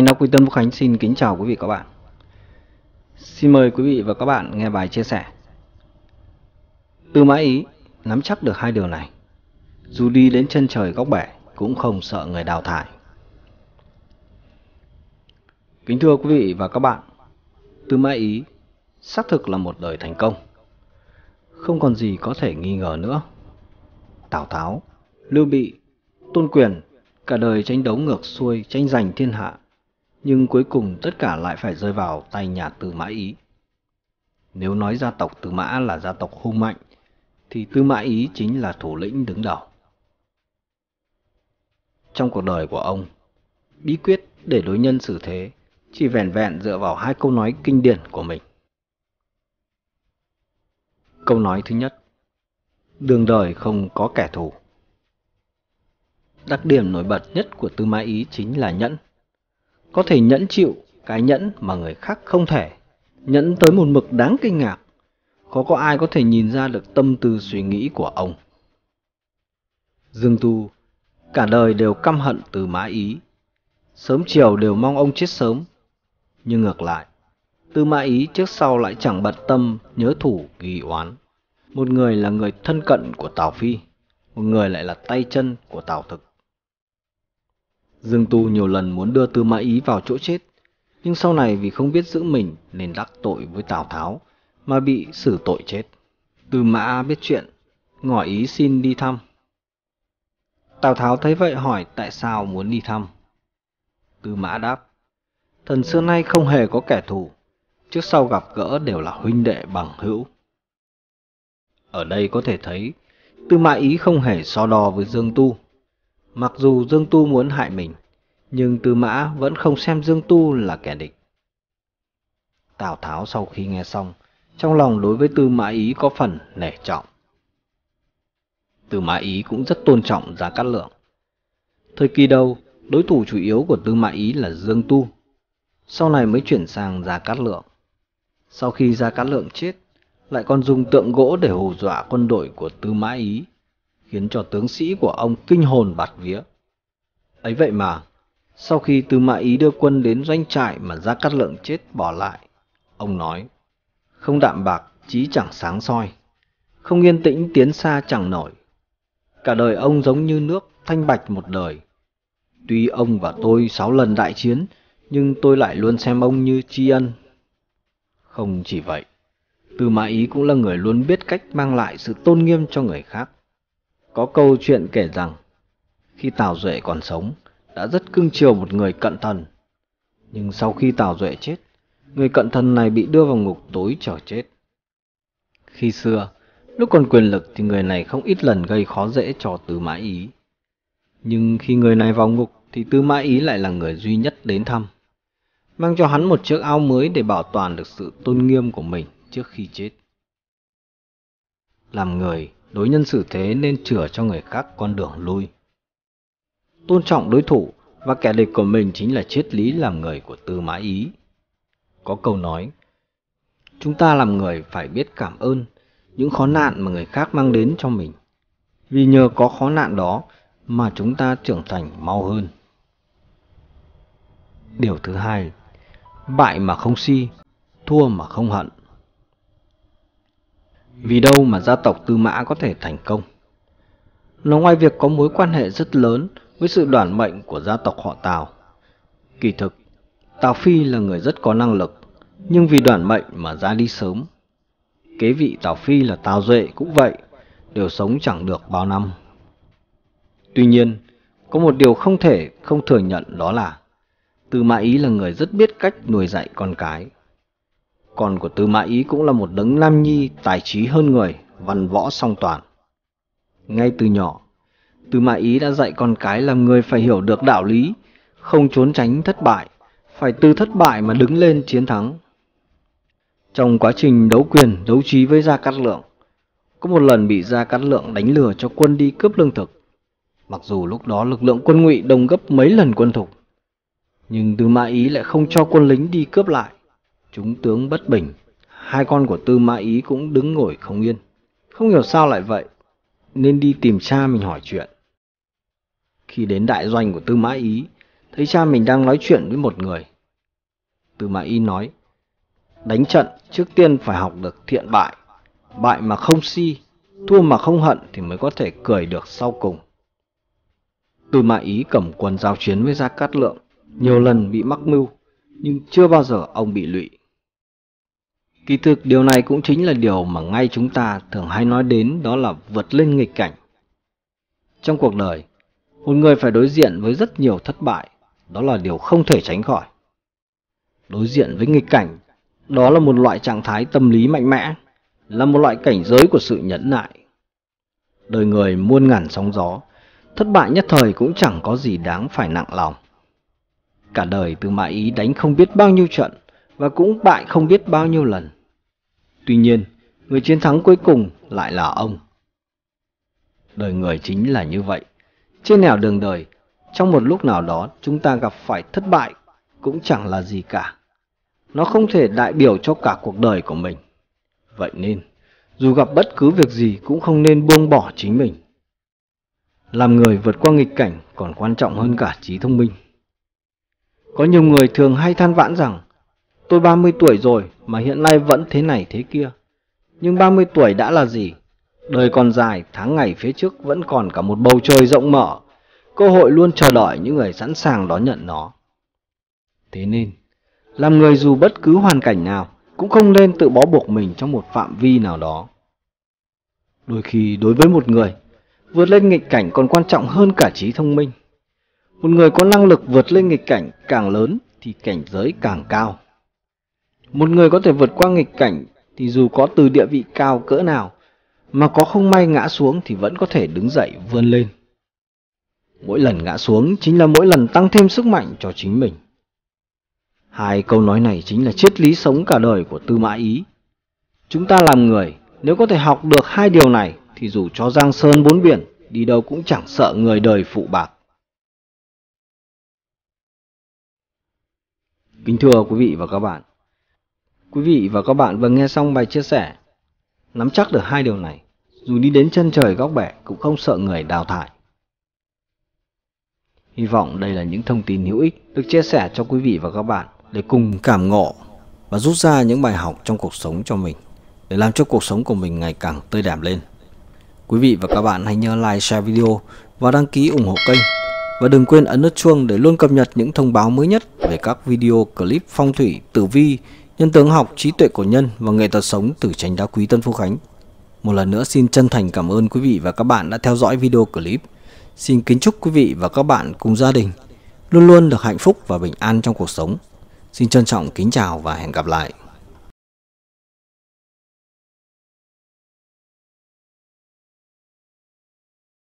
Tranh đọc Quy Tân Phúc Khánh xin kính chào quý vị các bạn Xin mời quý vị và các bạn nghe bài chia sẻ Tư Mã Ý nắm chắc được hai điều này Dù đi đến chân trời góc bể cũng không sợ người đào thải Kính thưa quý vị và các bạn Tư Mã Ý xác thực là một đời thành công Không còn gì có thể nghi ngờ nữa Tào Tháo, Lưu Bị, Tôn Quyền cả đời tranh đấu ngược xuôi tranh giành thiên hạ nhưng cuối cùng tất cả lại phải rơi vào tay nhà Tư Mã Ý. Nếu nói gia tộc Tư Mã là gia tộc hung mạnh, thì Tư Mã Ý chính là thủ lĩnh đứng đầu. Trong cuộc đời của ông, bí quyết để đối nhân xử thế chỉ vẻn vẹn dựa vào hai câu nói kinh điển của mình. Câu nói thứ nhất, đường đời không có kẻ thù. Đặc điểm nổi bật nhất của Tư Mã Ý chính là nhẫn có thể nhẫn chịu cái nhẫn mà người khác không thể, nhẫn tới một mực đáng kinh ngạc. Khó có ai có thể nhìn ra được tâm tư suy nghĩ của ông. Dương Tu cả đời đều căm hận từ mã ý, sớm chiều đều mong ông chết sớm. Nhưng ngược lại, Tư Mã Ý trước sau lại chẳng bận tâm nhớ thủ ghi oán. Một người là người thân cận của Tào Phi, một người lại là tay chân của Tào Thực. Dương Tu nhiều lần muốn đưa Tư Mã Ý vào chỗ chết, nhưng sau này vì không biết giữ mình nên đắc tội với Tào Tháo mà bị xử tội chết. Tư Mã biết chuyện, ngỏ ý xin đi thăm. Tào Tháo thấy vậy hỏi tại sao muốn đi thăm. Tư Mã đáp, thần xưa nay không hề có kẻ thù, trước sau gặp gỡ đều là huynh đệ bằng hữu. Ở đây có thể thấy, Tư Mã Ý không hề so đo với Dương Tu. Mặc dù Dương Tu muốn hại mình, nhưng Tư Mã vẫn không xem Dương Tu là kẻ địch. Tào Tháo sau khi nghe xong, trong lòng đối với Tư Mã Ý có phần nể trọng. Tư Mã Ý cũng rất tôn trọng Gia Cát Lượng. Thời kỳ đầu, đối thủ chủ yếu của Tư Mã Ý là Dương Tu, sau này mới chuyển sang Gia Cát Lượng. Sau khi Gia Cát Lượng chết, lại còn dùng tượng gỗ để hù dọa quân đội của Tư Mã Ý khiến cho tướng sĩ của ông kinh hồn bạt vía. Ấy vậy mà, sau khi Tư Mã Ý đưa quân đến doanh trại mà Gia Cát Lượng chết bỏ lại, ông nói, không đạm bạc, trí chẳng sáng soi, không yên tĩnh tiến xa chẳng nổi. Cả đời ông giống như nước, thanh bạch một đời. Tuy ông và tôi sáu lần đại chiến, nhưng tôi lại luôn xem ông như tri ân. Không chỉ vậy, Tư Mã Ý cũng là người luôn biết cách mang lại sự tôn nghiêm cho người khác. Có câu chuyện kể rằng, khi Tào Duệ còn sống, đã rất cưng chiều một người cận thần. Nhưng sau khi Tào Duệ chết, người cận thần này bị đưa vào ngục tối chờ chết. Khi xưa, lúc còn quyền lực thì người này không ít lần gây khó dễ cho Tư Mã Ý. Nhưng khi người này vào ngục thì Tư Mã Ý lại là người duy nhất đến thăm. Mang cho hắn một chiếc áo mới để bảo toàn được sự tôn nghiêm của mình trước khi chết. Làm người, đối nhân xử thế nên chừa cho người khác con đường lui tôn trọng đối thủ và kẻ địch của mình chính là triết lý làm người của tư mã ý có câu nói chúng ta làm người phải biết cảm ơn những khó nạn mà người khác mang đến cho mình vì nhờ có khó nạn đó mà chúng ta trưởng thành mau hơn điều thứ hai bại mà không si thua mà không hận vì đâu mà gia tộc Tư Mã có thể thành công? Nó ngoài việc có mối quan hệ rất lớn với sự đoản mệnh của gia tộc họ Tào. Kỳ thực, Tào Phi là người rất có năng lực, nhưng vì đoản mệnh mà ra đi sớm. Kế vị Tào Phi là Tào Duệ cũng vậy, đều sống chẳng được bao năm. Tuy nhiên, có một điều không thể không thừa nhận đó là Tư Mã Ý là người rất biết cách nuôi dạy con cái còn của Tư Mã Ý cũng là một đấng nam nhi tài trí hơn người, văn võ song toàn. Ngay từ nhỏ, Tư Mã Ý đã dạy con cái làm người phải hiểu được đạo lý, không trốn tránh thất bại, phải từ thất bại mà đứng lên chiến thắng. Trong quá trình đấu quyền, đấu trí với Gia Cát Lượng, có một lần bị Gia Cát Lượng đánh lừa cho quân đi cướp lương thực. Mặc dù lúc đó lực lượng quân ngụy đông gấp mấy lần quân thục, nhưng Tư Mã Ý lại không cho quân lính đi cướp lại chúng tướng bất bình, hai con của Tư Mã Ý cũng đứng ngồi không yên. Không hiểu sao lại vậy, nên đi tìm cha mình hỏi chuyện. Khi đến đại doanh của Tư Mã Ý, thấy cha mình đang nói chuyện với một người. Tư Mã Ý nói, đánh trận trước tiên phải học được thiện bại, bại mà không si, thua mà không hận thì mới có thể cười được sau cùng. Tư Mã Ý cầm quân giao chiến với Gia Cát Lượng, nhiều lần bị mắc mưu, nhưng chưa bao giờ ông bị lụy. Kỳ thực điều này cũng chính là điều mà ngay chúng ta thường hay nói đến đó là vượt lên nghịch cảnh. Trong cuộc đời, một người phải đối diện với rất nhiều thất bại, đó là điều không thể tránh khỏi. Đối diện với nghịch cảnh, đó là một loại trạng thái tâm lý mạnh mẽ, là một loại cảnh giới của sự nhẫn nại. Đời người muôn ngàn sóng gió, thất bại nhất thời cũng chẳng có gì đáng phải nặng lòng. Cả đời Tư Mã Ý đánh không biết bao nhiêu trận và cũng bại không biết bao nhiêu lần Tuy nhiên, người chiến thắng cuối cùng lại là ông. Đời người chính là như vậy. Trên nẻo đường đời, trong một lúc nào đó chúng ta gặp phải thất bại cũng chẳng là gì cả. Nó không thể đại biểu cho cả cuộc đời của mình. Vậy nên, dù gặp bất cứ việc gì cũng không nên buông bỏ chính mình. Làm người vượt qua nghịch cảnh còn quan trọng hơn cả trí thông minh. Có nhiều người thường hay than vãn rằng Tôi 30 tuổi rồi mà hiện nay vẫn thế này thế kia. Nhưng 30 tuổi đã là gì? Đời còn dài, tháng ngày phía trước vẫn còn cả một bầu trời rộng mở. Cơ hội luôn chờ đợi những người sẵn sàng đón nhận nó. Thế nên, làm người dù bất cứ hoàn cảnh nào, cũng không nên tự bó buộc mình trong một phạm vi nào đó. Đôi khi đối với một người, vượt lên nghịch cảnh còn quan trọng hơn cả trí thông minh. Một người có năng lực vượt lên nghịch cảnh càng lớn thì cảnh giới càng cao. Một người có thể vượt qua nghịch cảnh thì dù có từ địa vị cao cỡ nào, mà có không may ngã xuống thì vẫn có thể đứng dậy vươn lên. Mỗi lần ngã xuống chính là mỗi lần tăng thêm sức mạnh cho chính mình. Hai câu nói này chính là triết lý sống cả đời của Tư Mã Ý. Chúng ta làm người, nếu có thể học được hai điều này thì dù cho giang sơn bốn biển, đi đâu cũng chẳng sợ người đời phụ bạc. Kính thưa quý vị và các bạn, Quý vị và các bạn vừa nghe xong bài chia sẻ. Nắm chắc được hai điều này, dù đi đến chân trời góc bể cũng không sợ người đào thải. Hy vọng đây là những thông tin hữu ích được chia sẻ cho quý vị và các bạn để cùng cảm ngộ và rút ra những bài học trong cuộc sống cho mình để làm cho cuộc sống của mình ngày càng tươi đẹp lên. Quý vị và các bạn hãy nhớ like, share video và đăng ký ủng hộ kênh. Và đừng quên ấn nút chuông để luôn cập nhật những thông báo mới nhất về các video clip phong thủy, tử vi, Nhân tướng học, trí tuệ của nhân và nghệ thuật sống từ tránh đá quý Tân Phú Khánh. Một lần nữa xin chân thành cảm ơn quý vị và các bạn đã theo dõi video clip. Xin kính chúc quý vị và các bạn cùng gia đình luôn luôn được hạnh phúc và bình an trong cuộc sống. Xin trân trọng kính chào và hẹn gặp lại.